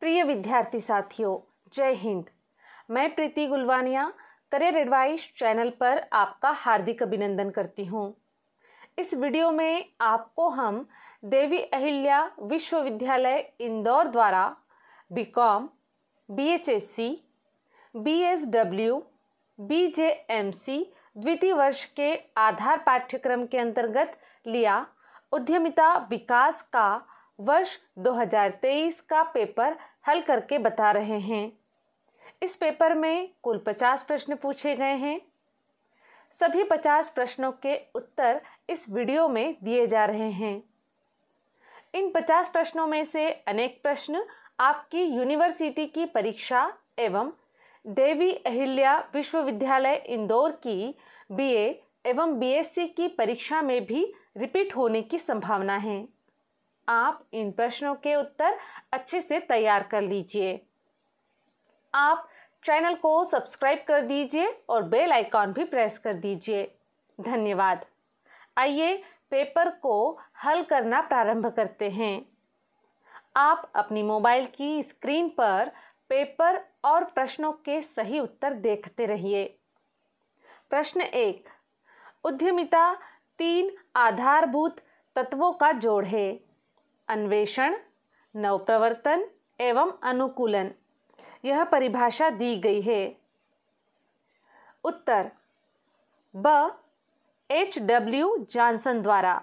प्रिय विद्यार्थी साथियों जय हिंद मैं Preeti Gulvaniya career advice channel पर आपका हार्दिक अभिनंदन करती हूँ इस वीडियो में आपको हम देवी अहिल्या विश्वविद्यालय इंदौर द्वारा B Com B H S C B S W B J M C द्वितीय वर्ष के आधार पाठ्यक्रम के अंतर्गत लिया उद्यमिता विकास का वर्ष 2023 का पेपर हल करके बता रहे हैं इस पेपर में कुल पचास प्रश्न पूछे गए हैं सभी पचास प्रश्नों के उत्तर इस वीडियो में दिए जा रहे हैं इन पचास प्रश्नों में से अनेक प्रश्न आपकी यूनिवर्सिटी की परीक्षा एवं देवी अहिल्या विश्वविद्यालय इंदौर की बीए एवं बीएससी की परीक्षा में भी रिपीट होने की संभावना है आप इन प्रश्नों के उत्तर अच्छे से तैयार कर लीजिए आप चैनल को सब्सक्राइब कर दीजिए और बेल आइकॉन भी प्रेस कर दीजिए धन्यवाद आइए पेपर को हल करना प्रारंभ करते हैं आप अपनी मोबाइल की स्क्रीन पर पेपर और प्रश्नों के सही उत्तर देखते रहिए प्रश्न एक उद्यमिता तीन आधारभूत तत्वों का जोड़ है अन्वेषण नवप्रवर्तन एवं अनुकूलन यह परिभाषा दी गई है उत्तर ब एच डब्ल्यू जॉनसन द्वारा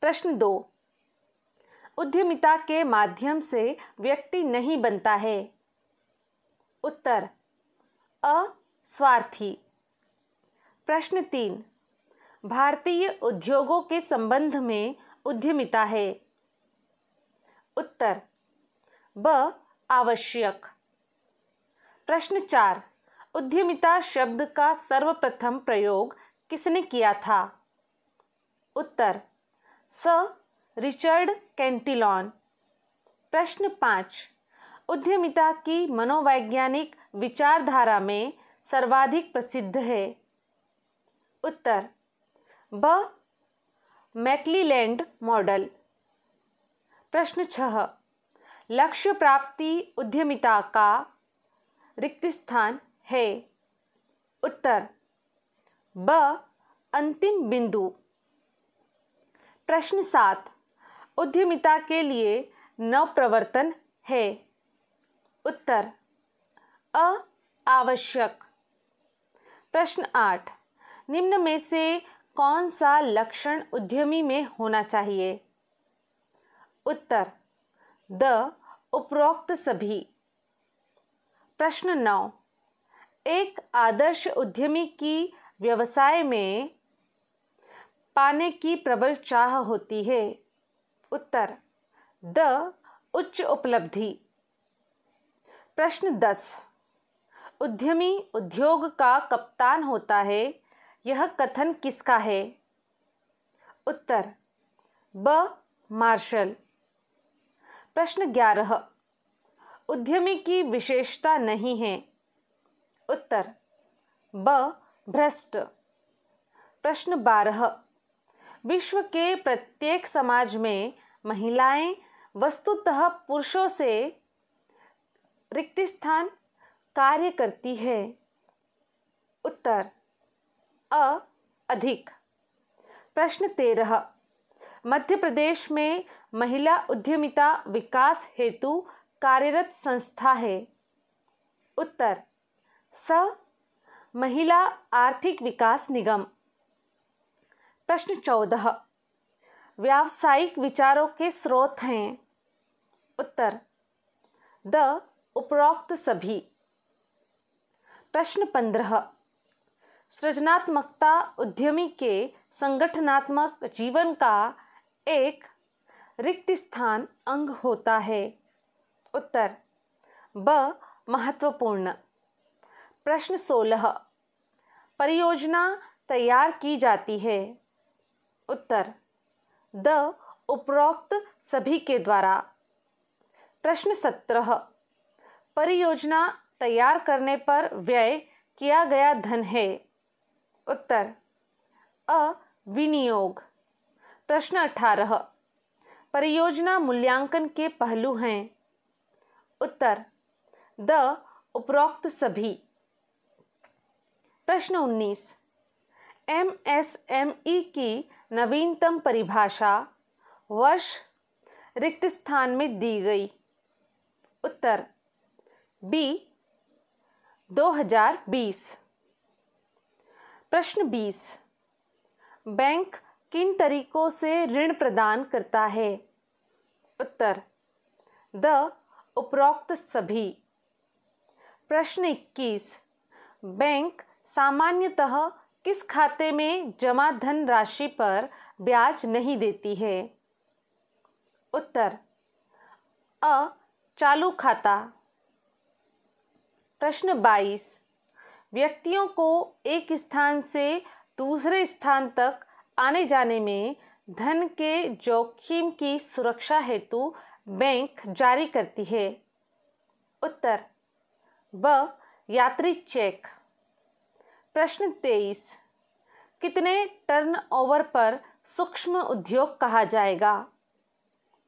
प्रश्न दो उद्यमिता के माध्यम से व्यक्ति नहीं बनता है उत्तर अ स्वार्थी प्रश्न तीन भारतीय उद्योगों के संबंध में उद्यमिता है उत्तर ब आवश्यक प्रश्न चार उद्यमिता शब्द का सर्वप्रथम प्रयोग किसने किया था उत्तर स रिचर्ड कैंटिलॉन प्रश्न पाँच उद्यमिता की मनोवैज्ञानिक विचारधारा में सर्वाधिक प्रसिद्ध है उत्तर ब मैकलीलैंड मॉडल प्रश्न छह लक्ष्य प्राप्ति उद्यमिता का रिक्त स्थान है उत्तर ब अंतिम बिंदु प्रश्न सात उद्यमिता के लिए नवप्रवर्तन है उत्तर अ आवश्यक प्रश्न आठ निम्न में से कौन सा लक्षण उद्यमी में होना चाहिए उत्तर द उपरोक्त सभी प्रश्न नौ एक आदर्श उद्यमी की व्यवसाय में पाने की प्रबल चाह होती है उत्तर द उच्च उपलब्धि प्रश्न दस उद्यमी उद्योग का कप्तान होता है यह कथन किसका है उत्तर ब मार्शल प्रश्न ग्यारह उद्यमी की विशेषता नहीं है उत्तर ब भ्रष्ट प्रश्न बारह विश्व के प्रत्येक समाज में महिलाएं वस्तुतः पुरुषों से रिक्त स्थान कार्य करती है उत्तर अ अधिक प्रश्न तेरह मध्य प्रदेश में महिला उद्यमिता विकास हेतु कार्यरत संस्था है उत्तर स महिला आर्थिक विकास निगम प्रश्न चौदह व्यावसायिक विचारों के स्रोत हैं उत्तर द उपरोक्त सभी प्रश्न पंद्रह सृजनात्मकता उद्यमी के संगठनात्मक जीवन का एक रिक्त स्थान अंग होता है उत्तर ब महत्वपूर्ण प्रश्न सोलह परियोजना तैयार की जाती है उत्तर द उपरोक्त सभी के द्वारा प्रश्न सत्रह परियोजना तैयार करने पर व्यय किया गया धन है उत्तर अ विनियोग प्रश्न अठारह परियोजना मूल्यांकन के पहलू हैं उत्तर द उपरोक्त सभी प्रश्न उन्नीस एम एस एम ई की नवीनतम परिभाषा वर्ष रिक्त स्थान में दी गई उत्तर बी 2020 प्रश्न 20 बैंक किन तरीकों से ऋण प्रदान करता है उत्तर द उपरोक्त सभी प्रश्न इक्कीस बैंक सामान्यतः किस खाते में जमा धन राशि पर ब्याज नहीं देती है उत्तर अ चालू खाता प्रश्न बाईस व्यक्तियों को एक स्थान से दूसरे स्थान तक आने जाने में धन के जोखिम की सुरक्षा हेतु बैंक जारी करती है उत्तर ब यात्री चेक प्रश्न तेईस कितने टर्नओवर पर सूक्ष्म उद्योग कहा जाएगा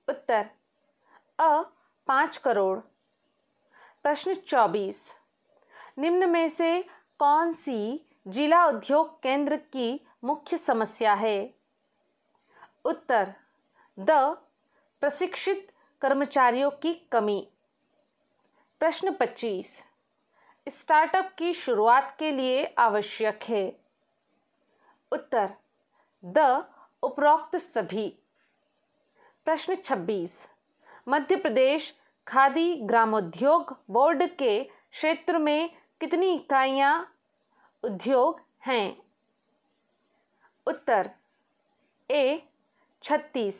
उत्तर अ पाँच करोड़ प्रश्न चौबीस निम्न में से कौन सी जिला उद्योग केंद्र की मुख्य समस्या है उत्तर द प्रशिक्षित कर्मचारियों की कमी प्रश्न 25 स्टार्टअप की शुरुआत के लिए आवश्यक है उत्तर द उपरोक्त सभी प्रश्न 26 मध्य प्रदेश खादी ग्रामोद्योग बोर्ड के क्षेत्र में कितनी इकाइयाँ उद्योग हैं उत्तर ए छत्तीस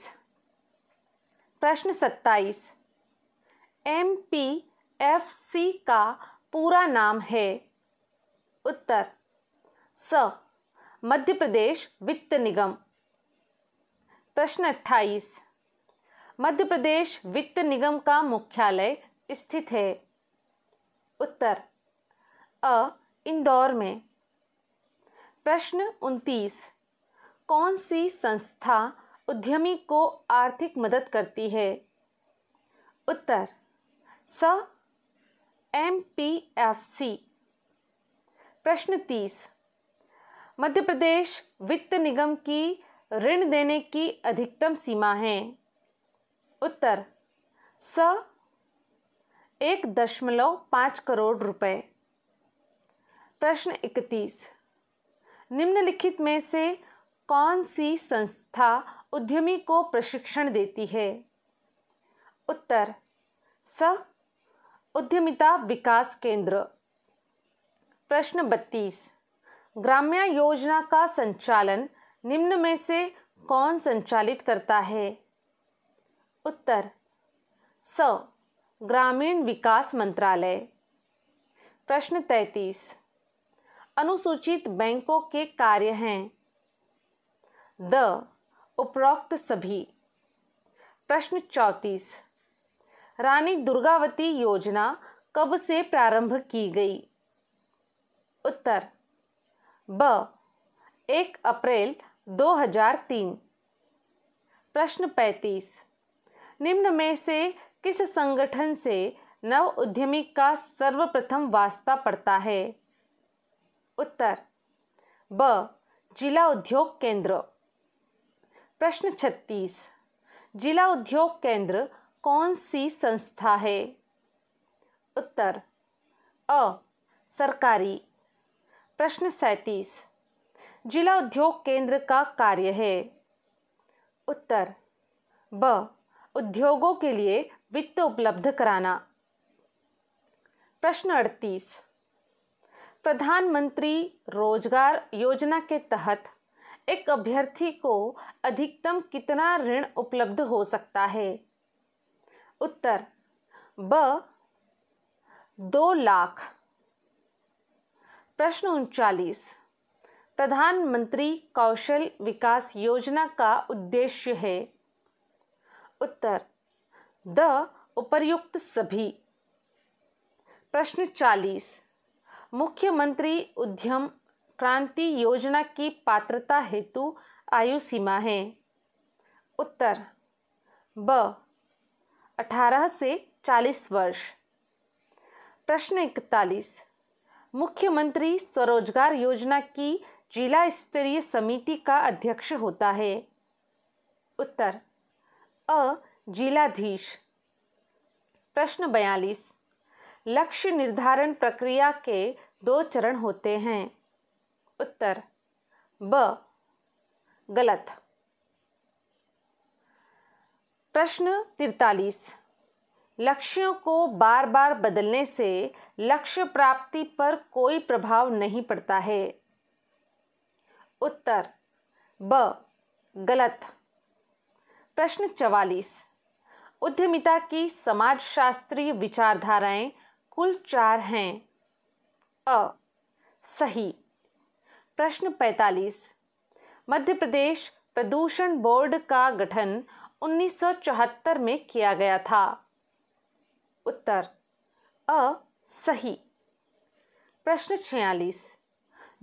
प्रश्न सत्ताईस एम पी एफ सी का पूरा नाम है उत्तर स मध्य प्रदेश वित्त निगम प्रश्न अट्ठाईस मध्य प्रदेश वित्त निगम का मुख्यालय स्थित है उत्तर अ इंदौर में प्रश्न उनतीस कौन सी संस्था उद्यमी को आर्थिक मदद करती है उत्तर स एम पी एफ सी प्रश्न तीस मध्य प्रदेश वित्त निगम की ऋण देने की अधिकतम सीमा है उत्तर स एक दशमलव पाँच करोड़ रुपए प्रश्न इकतीस निम्नलिखित में से कौन सी संस्था उद्यमी को प्रशिक्षण देती है उत्तर स उद्यमिता विकास केंद्र प्रश्न बत्तीस ग्राम्या योजना का संचालन निम्न में से कौन संचालित करता है उत्तर स ग्रामीण विकास मंत्रालय प्रश्न तैतीस अनुसूचित बैंकों के कार्य हैं द उपरोक्त सभी प्रश्न चौंतीस रानी दुर्गावती योजना कब से प्रारंभ की गई उत्तर ब एक अप्रैल 2003 प्रश्न पैंतीस निम्न में से किस संगठन से नव उद्यमी का सर्वप्रथम वास्ता पड़ता है उत्तर ब जिला उद्योग केंद्र प्रश्न छत्तीस जिला उद्योग केंद्र कौन सी संस्था है उत्तर अ सरकारी प्रश्न सैंतीस जिला उद्योग केंद्र का कार्य है उत्तर ब उद्योगों के लिए वित्त उपलब्ध कराना प्रश्न अड़तीस प्रधानमंत्री रोजगार योजना के तहत एक अभ्यर्थी को अधिकतम कितना ऋण उपलब्ध हो सकता है उत्तर ब दो लाख प्रश्न उनचालीस प्रधानमंत्री कौशल विकास योजना का उद्देश्य है उत्तर द उपर्युक्त सभी प्रश्न चालीस मुख्यमंत्री उद्यम क्रांति योजना की पात्रता हेतु आयु सीमा है उत्तर ब अठारह से चालीस वर्ष प्रश्न इकतालीस मुख्यमंत्री स्वरोजगार योजना की जिला स्तरीय समिति का अध्यक्ष होता है उत्तर अ जिलाधीश प्रश्न बयालीस लक्ष्य निर्धारण प्रक्रिया के दो चरण होते हैं उत्तर ब गलत प्रश्न तिरतालीस लक्ष्यों को बार बार बदलने से लक्ष्य प्राप्ति पर कोई प्रभाव नहीं पड़ता है उत्तर ब गलत प्रश्न चवालीस उद्यमिता की समाजशास्त्रीय विचारधाराएं कुल चार हैं अ सही प्रश्न 45 मध्य प्रदेश प्रदूषण बोर्ड का गठन 1974 में किया गया था उत्तर अ सही प्रश्न छियालीस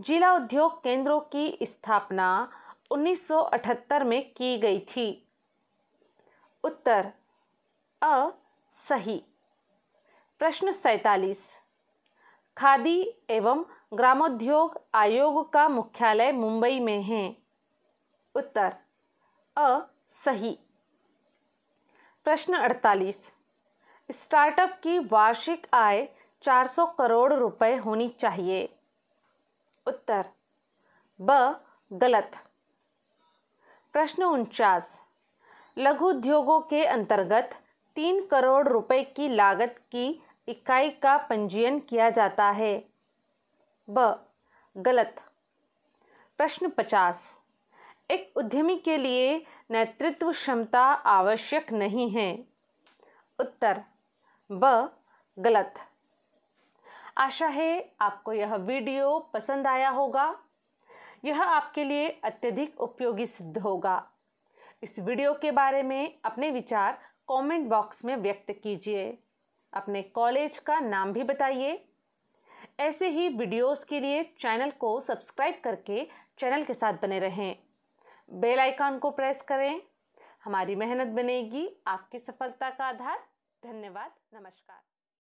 जिला उद्योग केंद्रों की स्थापना 1978 में की गई थी उत्तर अ सही प्रश्न सैतालीस खादी एवं ग्रामोद्योग आयोग का मुख्यालय मुंबई में है उत्तर अ सही प्रश्न 48 स्टार्टअप की वार्षिक आय 400 करोड़ रुपए होनी चाहिए उत्तर ब गलत प्रश्न उनचास लघु उद्योगों के अंतर्गत तीन करोड़ रुपए की लागत की इकाई का पंजीयन किया जाता है ब गलत प्रश्न पचास एक उद्यमी के लिए नेतृत्व क्षमता आवश्यक नहीं है उत्तर ब गलत आशा है आपको यह वीडियो पसंद आया होगा यह आपके लिए अत्यधिक उपयोगी सिद्ध होगा इस वीडियो के बारे में अपने विचार कमेंट बॉक्स में व्यक्त कीजिए अपने कॉलेज का नाम भी बताइए ऐसे ही वीडियोस के लिए चैनल को सब्सक्राइब करके चैनल के साथ बने रहें बेल आइकन को प्रेस करें हमारी मेहनत बनेगी आपकी सफलता का आधार धन्यवाद नमस्कार